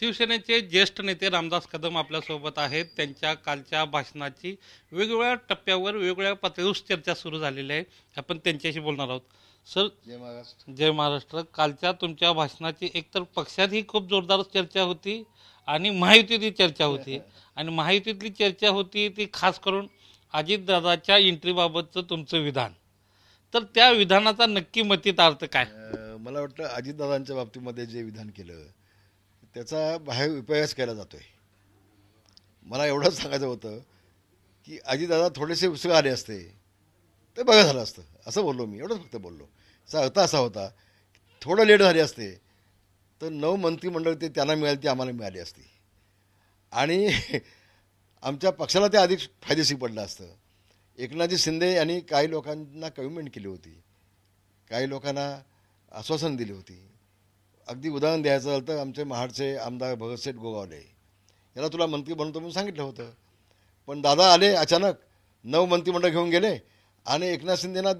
शिवसेनेचे ज्येष्ठ नेते रामदास कदम आपल्यासोबत आहेत त्यांच्या कालच्या भाषणाची वेगवेगळ्या टप्प्यावर वेगवेगळ्या पातळीवर चर्चा सुरू झालेली आहे आपण त्यांच्याशी बोलणार आहोत सर जय महाराष्ट्र जय महाराष्ट्र कालच्या तुमच्या भाषणाची एकतर पक्षात ही खूप जोरदार चर्चा होती आणि महायुतीतली चर्चा होती आणि महायुतीतली चर्चा होती ती खास करून अजितदादाच्या एंट्रीबाबतचं तुमचं विधान तर त्या विधानाचा नक्की मतीत अर्थ काय मला वाटतं अजितदादांच्या बाबतीमध्ये जे विधान केलं त्याचा बाहेर उपयास केला जातो आहे मला एवढंच सांगायचं होतं की आजीदादा थोडेसे उत्सुक आले असते ते बघा झालं असतं असं बोललो मी एवढंच फक्त बोललो असा अर्थ असा होता थोडं लेट झाले असते तर नऊ मंत्रिमंडळ ते त्यांना मिळाले ते आम्हाला मिळाली असती आणि आमच्या पक्षाला ते अधिक फायदेशीर पडलं असतं एकनाथजी शिंदे यांनी काही लोकांना कमिटमेंट केली होती काही लोकांना आश्वासन दिली होती अगदी उदाहरण द्यायचं झालं तर आमचे महाडचे आमदार भगतसेठ गोगावले याला तुला मंत्री बनवतो म्हणून सांगितलं होतं पण दादा आले अचानक नऊ मंत्रिमंडळ घेऊन गेले आणि एकनाथ शिंदेना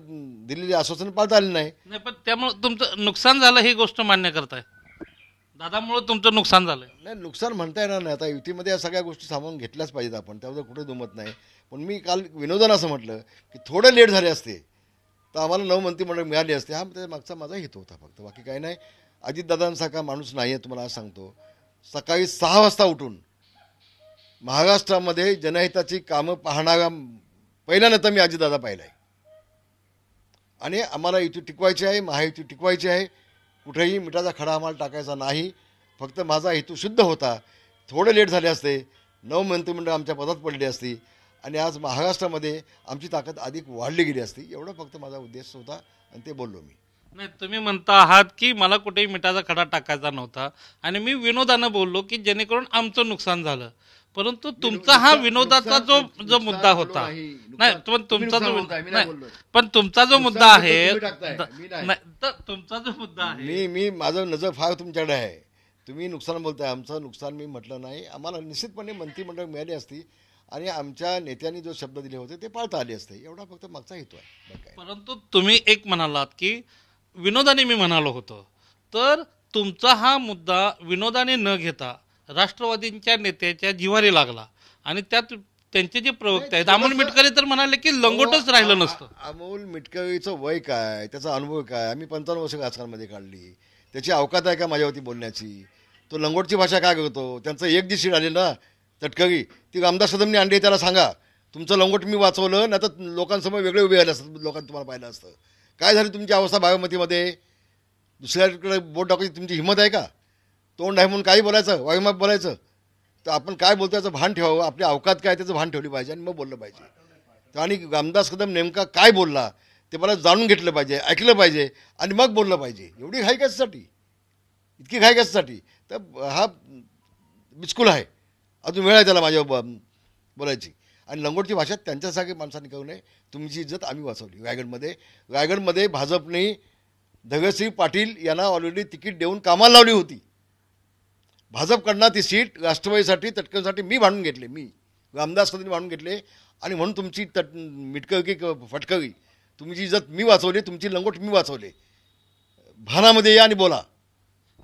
दिलेली आश्वासन पाळता आली नाही पण त्यामुळे तुमचं नुकसान झालं ही गोष्ट मान्य करताय दादामुळे तुमचं नुकसान झालं नाही नुकसान म्हणता येणार नाही आता युतीमध्ये या सगळ्या गोष्टी सामावून घेतल्याच पाहिजेत आपण त्याबद्दल कुठे दुमत नाही पण मी काल विनोदन असं म्हटलं की थोडं लेट झाले असते तर आम्हाला नऊ मंत्रिमंडळ मिळाले असते हा मागचा माझा हित होता फक्त बाकी काही नाही अजितदादांसारखा माणूस नाही आहे तुम्हाला सांगतो सकाळी सहा वाजता उठून महाराष्ट्रामध्ये जनहिताची कामं पाहणारा पहिला मी अजितदादा पाहिला आहे आणि आम्हाला युती टिकवायची आहे महायुती टिकवायची आहे कुठेही मिठाचा खडा आम्हाला टाकायचा नाही फक्त माझा हेतू शुद्ध होता थोडे लेट झाले असते नऊ मंत्रिमंडळ आमच्या पदात पडले असती आणि आज महाराष्ट्रामध्ये आमची ताकद अधिक वाढली गेली असती एवढा फक्त माझा उद्देश होता आणि ते बोललो मी नाही तुम्ही म्हणता आहात की मला कुठेही मिठाचा खडा टाकायचा नव्हता आणि मी विनोदानं बोललो की जेणेकरून आमचं नुकसान झालं परंतु तुमचा हा विनोदाचा जो जो मुद्दा होता नाही पण तुमचा जो पण तुमचा जो मुद्दा आहे तुमचा जो मुद्दा आहे मी मी माझं नजर फार तुमच्याकडे आहे तुम्ही नुकसान बोलताय आमचं नुकसान मी म्हटलं नाही आम्हाला निश्चितपणे मंत्रिमंडळ मिळाली असती आणि आमच्या नेत्यांनी जो शब्द दिले होते ते पाळता आले असते एवढा फक्त मागचा हेतू आहे परंतु तुम्ही एक म्हणालात की विनोदाने मी म्हणालो होतो तर तुमचा हा मुद्दा विनोदाने न घेता राष्ट्रवादींच्या नेत्याच्या जिवारी लागला आणि त्यात त्यांचे जे प्रवक्ते आहेत अमोल मिटकरी तर म्हणाले की लंगोटच राहिलं नसतं अमोल मिटकरीचं वय काय त्याचा अनुभव काय आम्ही पंचावन्न वर्ष राजकारणामध्ये काढली त्याची अवकात आहे का माझ्यावरती बोलण्याची तो लंगोटची भाषा काय करतो त्यांचं एक दिशी आले ना तटकरी ती रामदास सदमने आणली त्याला सांगा तुमचं लंगोट मी वाचवलं नाही तर लोकांसमोर वेगळे उभे आले असतात लोकांनी तुम्हाला पाहिलं असतं काय झालं तुमची अवस्था बायोमतीमध्ये दुसऱ्याकडे बोट टाकायची तुमची हिंमत आहे का तोंड आहे म्हणून काही बोलायचं वायुमाप बोलायचं तर आपण काय बोलतो याचं भान ठेवावं आपली अवकात काय त्याचं भान ठेवली पाहिजे आणि मग बोललं पाहिजे तर आणि रामदास कदम नेमका काय बोलला ते मला जाणून घेतलं पाहिजे ऐकलं पाहिजे आणि मग बोललं पाहिजे एवढी घाई कशासाठी इतकी घाई कशासाठी तर हा बिस्कुल आहे अजून वेळ आहे त्याला माझ्या बोलायची आणि लंगोटची भाषा सागे माणसांनी करू नये तुमची इज्जत आम्ही वाचवली रायगडमध्ये रायगडमध्ये भाजपने धगतसिंह पाटील यांना ऑलरेडी तिकीट देऊन कामाला लावली होती भाजपकडनं ती सीट राष्ट्रवादीसाठी तटकंसाठी मी भांडून घेतले मी रामदास भांडून घेतले आणि म्हणून तुमची तट मिटकळकी फटकवी तुमची इज्जत मी वाचवली तुमची लंगोट मी वाचवले भानामध्ये या आणि बोला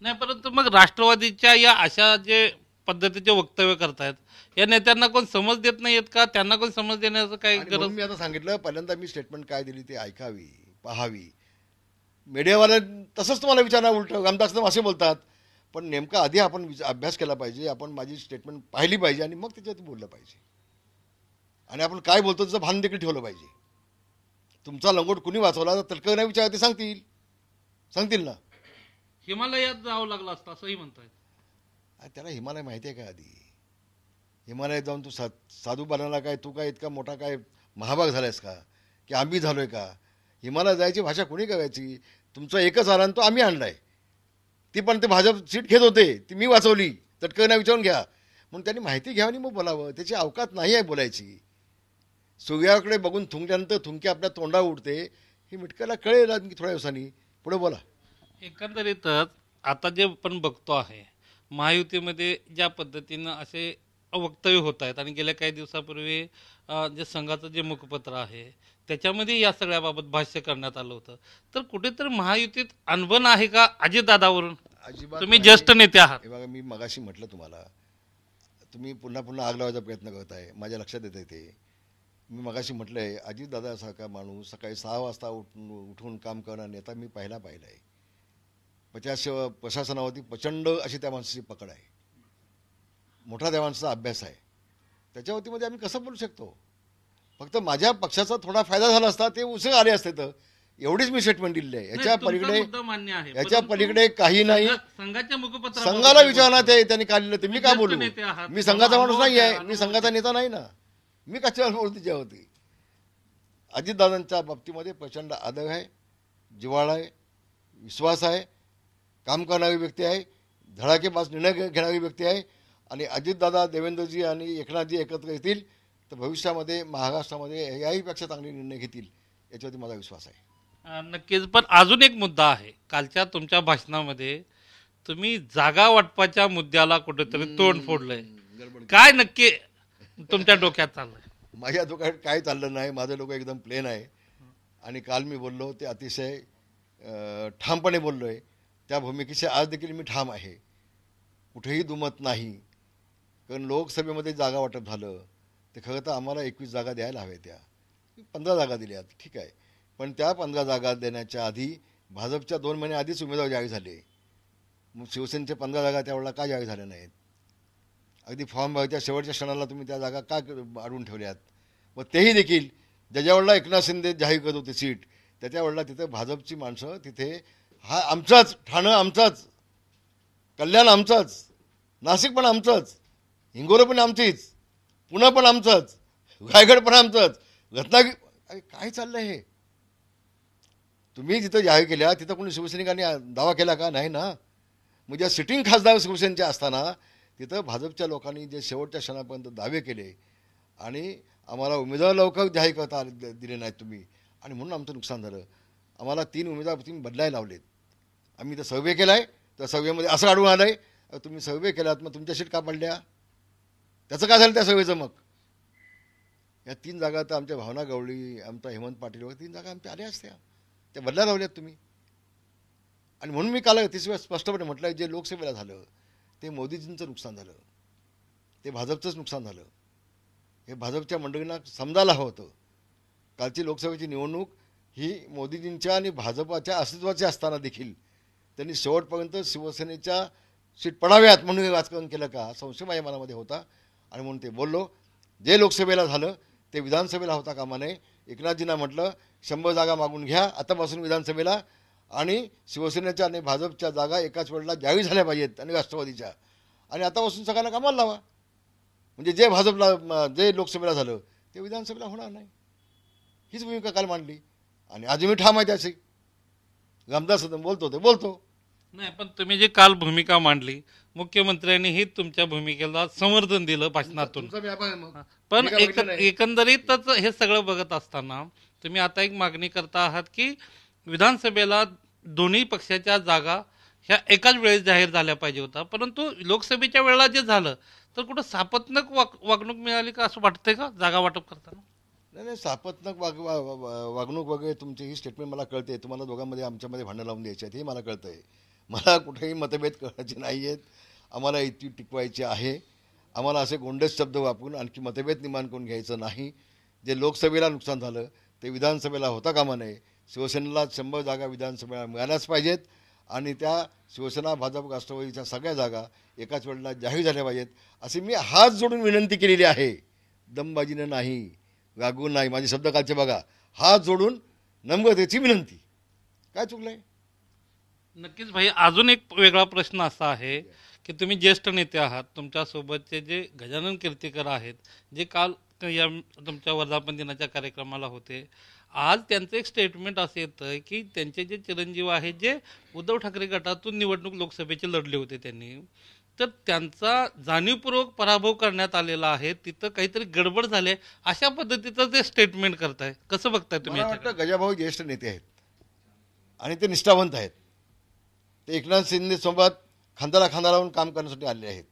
नाही परंतु मग राष्ट्रवादीच्या या अशा जे पद्धतीचे वक्तव्य करतायत या नेत्यांना कोण समज देत नाहीयेत का त्यांना कोण समज देण्याचं काय गरज मी आता सांगितलं पहिल्यांदा मी स्टेटमेंट काय दिली ते ऐकावी पाहावी मीडियावाल्या तसंच तुम्हाला विचारणा उलट रामदास असे बोलतात पण नेमका आधी आपण अभ्यास केला पाहिजे आपण माझी स्टेटमेंट पाहिली पाहिजे आणि मग त्याच्यात बोललं पाहिजे आणि आपण काय बोलतो त्याचं भान देखील ठेवलं पाहिजे तुमचा लंगोट कुणी वाचवला तर नाही विचार ते सांगतील सांगतील ना हिमालयात जावं लागलं असतं असंही म्हणतायत त्याला हिमालय माहिती आहे का आधी हिमालयात जाऊन तू सा साधू बनला काय तू काय इतका मोठा काय महाभाग झाला आहेस का की आम्ही झालो आहे का हिमालयात जायची भाषा कोणी करायची तुमचा एकच आला तो आम्ही आणला आहे ती पण ते भाजप सीट घेत होते ती मी वाचवली तटकन विचारून घ्या म्हणून त्यांनी माहिती घ्यावी आणि मग बोलावं त्याची अवकात नाही आहे बोलायची सूर्याकडे बघून थुंकल्यानंतर थुंकी आपल्या तोंडा उडते हे मिटकायला कळेल थोड्या दिवसांनी पुढे बोला एकंदरीतच आता जे आपण बघतो आहे महायुतीमध्ये ज्या पद्धतीनं असे वक्तव्य होत आहेत आणि गेल्या काही दिवसापूर्वी जे संघाचं जे मुखपत्र आहे त्याच्यामध्ये या सगळ्याबाबत भाष्य करण्यात आलं होतं तर कुठेतरी महायुतीत अनबन आहे का अजितदादावरून तुम्ही ज्येष्ठ नेते आहात बघा मी मगाशी म्हटलं तुम्हाला तुम्ही पुन्हा पुन्हा आग लावायचा प्रयत्न करत आहे माझ्या लक्षात येत आहे ते मी मगाशी म्हटलंय अजित अजितदादासारखा माणूस सकाळी सहा वाजता उठून उठून काम करणार नेता मी पाहिला पाहिला आहे पचास म्हणजे प्रशासनावरती प्रचंड अशी त्या माणसाची पकड आहे मोठा त्या माणसाचा अभ्यास आहे त्याच्यावरतीमध्ये आम्ही कसं बोलू शकतो फक्त माझ्या पक्षाचा थोडा फायदा झाला असता ते उसळ आले असते तर एवढीच मी स्टेटमेंट दिली आहे याच्या पलीकडे याच्या पलीकडे काही नाही संघाला विचारणा ते त्यांनी काढलेलं ते मी काय बोलू मी संघाचा माणूस नाही आहे मी संघाचा नेता नाही ना मी कशा होती त्याच्यावरती अजितदादांच्या बाबतीमध्ये प्रचंड आदर आहे जिवाळा आहे विश्वास आहे काम करणारी व्यक्ती आहे धडाकेपास निर्णय घेणारी व्यक्ती आहे आणि अजितदादा देवेंद्रजी आणि एकनाथजी एकत्र येतील तर भविष्यामध्ये महाराष्ट्रामध्ये याहीपेक्षा चांगले निर्णय घेतील याच्यावरती माझा विश्वास आहे नक्कीच पण अजून एक मुद्दा आहे कालच्या तुमच्या भाषणामध्ये तुम्ही जागा वाटपाच्या मुद्द्याला कुठेतरी तोंड फोडलंय काय नक्की तुमच्या डोक्यात चाललंय माझ्या डोक्यात काय चाललं नाही माझं डोकं एकदम प्लेन आहे आणि काल मी बोललो ते अतिशय ठामपणे बोललो आहे त्या भूमिकेशी आज देखील मी ठाम आहे कुठेही दुमत नाही कारण लोकसभेमध्ये जागा वाटप झालं ते खरं तर आम्हाला एकवीस जागा द्यायला हव्या त्या पंधरा जागा दिल्यात ठीक आहे पण त्या पंधरा जागा देण्याच्या आधी भाजपच्या दोन महिने आधीच उमेदवार जाहीर झाले मग शिवसेनेचे पंधरा जागा त्यावेळेला का जाहीर झाल्या नाहीत अगदी फॉर्म भरायच्या शेवटच्या क्षणाला तुम्ही त्या जागा का अडवून ठेवल्यात व तेही देखील ज्याच्या एकनाथ शिंदे जाहीर करत होते सीट त्याच्यावेळेला वेळेला तिथे भाजपची माणसं तिथे हा आमचाच ठाणं आमचाच कल्याण आमचाच नाशिक पण आमचंच हिंगोली पण आमचीच पुणे पण आमचंच रायगड पण आमचंच रत्नागिरी काय चाललं हे तुम्ही जिथं जाहीर केल्या तिथं कोणी शिवसैनिकांनी दावा केला का नाही ना मग म्हणजे ज्या सिटिंग खासदार शिवसेनेचे असताना तिथं भाजपच्या लोकांनी जे शेवटच्या क्षणापर्यंत दावे केले आणि आम्हाला उमेदवार लवकर जाहीर करता दिले नाहीत तुम्ही आणि म्हणून आमचं नुकसान झालं आम्हाला तीन उमेदवार तुम्ही बदलायला लावलेत आम्ही तर सर्वे केला आहे त्या सर्वेमध्ये असं आढळून आलं आहे तुम्ही सर्वे केलात मग तुमच्या शीट का पडल्या त्याचं काय झालं त्या सर्वेचं मग या तीन जागा तर आमच्या भावना गवळी आमचा हेमंत पाटील वगैरे तीन जागा आमच्या आल्या असत्या त्या बदला लावल्यात तुम्ही आणि म्हणून मी काल तिसऱ्या स्पष्टपणे म्हटलं जे लोकसभेला झालं ते मोदीजींचं नुकसान झालं ते भाजपचंच नुकसान झालं हे भाजपच्या मंडळींना समजायला हवं होतं कालची लोकसभेची निवडणूक ही मोदीजींच्या आणि भाजपाच्या अस्तित्वाची असताना देखील त्यांनी शेवटपर्यंत शिवसेनेच्या सीट पडाव्यात म्हणून राजकारण केलं का संशय माझ्या मनामध्ये होता आणि म्हणून ते बोललो जे लोकसभेला झालं ते विधानसभेला होता कामा नये एकनाथजींना म्हटलं शंभर जागा मागून घ्या आतापासून विधानसभेला आणि शिवसेनेच्या आणि भाजपच्या जागा एकाच वेळेला जावी झाल्या पाहिजेत आणि राष्ट्रवादीच्या आणि आतापासून सगळ्यांना कामाला लावा म्हणजे जे भाजपला जे लोकसभेला झालं ते विधानसभेला होणार नाही हीच भूमिका काल मांडली आणि आज मी ठाम आहे त्याशी रामदास सदन बोलतो ते बोलतो नाही पण तुम्ही जी काल भूमिका मांडली मुख्यमंत्र्यांनीही तुमच्या भूमिकेला समर्थन दिलं भाषणातून पण एकंदरीतच हे सगळं बघत असताना तुम्ही आता एक मागणी करता आहात की विधानसभेला दोन्ही पक्षाच्या जागा ह्या एकाच वेळेस जाहीर झाल्या पाहिजे होता परंतु लोकसभेच्या वेळेला जे झालं तर कुठं सापत्नक वागणूक मिळाली का असं वाटतंय का जागा वाटप करताना नाही नाही सापत्नक वाग वागणूक वगैरे तुमची ही स्टेटमेंट मला कळते तुम्हाला दोघांमध्ये आमच्यामध्ये भांडण लावून द्यायचे आहेत हे मला कळतंय मला कुठेही मतभेद करायचे नाही आहेत आम्हाला इतकी टिकवायची आहे आम्हाला असे गोंडस शब्द वापरून आणखी मतभेद निर्माण करून घ्यायचं नाही जे लोकसभेला नुकसान झालं ते विधानसभेला होता कामा नये शिवसेनेला शंभर जागा विधानसभेला मिळाल्याच पाहिजेत आणि त्या शिवसेना भाजप राष्ट्रवादीच्या सगळ्या जागा एकाच वेळेला जाहीर झाल्या पाहिजेत असे मी हात जोडून विनंती केलेली आहे दमबाजीनं नाही रागून नाही माझे शब्द कालचे बघा हात जोडून नम्रतेची विनंती काय चुकलं आहे नक्कीच भाई अजून एक वेगळा प्रश्न असा आहे की तुम्ही ज्येष्ठ नेते आहात तुमच्यासोबतचे जे गजानन कीर्तीकर आहेत जे काल या तुमच्या वर्धापन दिनाच्या कार्यक्रमाला होते आज त्यांचं एक स्टेटमेंट असं येतं की त्यांचे जे चिरंजीव आहेत जे उद्धव ठाकरे गटातून निवडणूक लोकसभेचे लढले होते त्यांनी तर त्यांचा जाणीवपूर्वक पराभव करण्यात आलेला आहे तिथं काहीतरी गडबड झाले अशा पद्धतीचं ते स्टेटमेंट करताय कसं बघताय तुम्ही गजाभाऊ ज्येष्ठ नेते आहेत आणि ते निष्ठावंत आहेत ते एकनाथ शिंदेसोबत खांद्याला खांदा लावून काम करण्यासाठी आले आहेत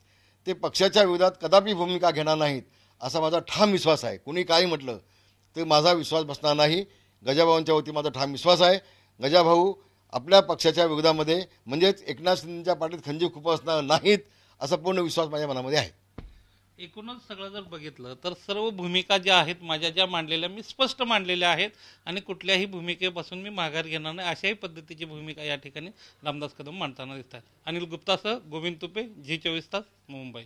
ते पक्षाच्या विरोधात कदापि भूमिका घेणार नाहीत असा माझा ठाम विश्वास आहे कुणी काही म्हटलं ते माझा विश्वास बसणार नाही गजाभाऊंच्या वती माझा ठाम विश्वास आहे गजाभाऊ आपल्या पक्षाच्या विरोधामध्ये म्हणजेच एकनाथ शिंदेच्या पाठीत खंजी खूप असणार नाहीत असा पूर्ण विश्वास माझ्या मनामध्ये आहे एकूणच सगळं जर बघितलं तर सर्व भूमिका ज्या आहेत माझ्या ज्या मांडलेल्या मी स्पष्ट मांडलेल्या आहेत आणि कुठल्याही भूमिकेपासून मी माघार घेणार नाही अशाही पद्धतीची भूमिका या ठिकाणी रामदास कदम मांडताना दिसतात अनिल गुप्तासह गोविंद तुपे झी चोवीस तास मुंबई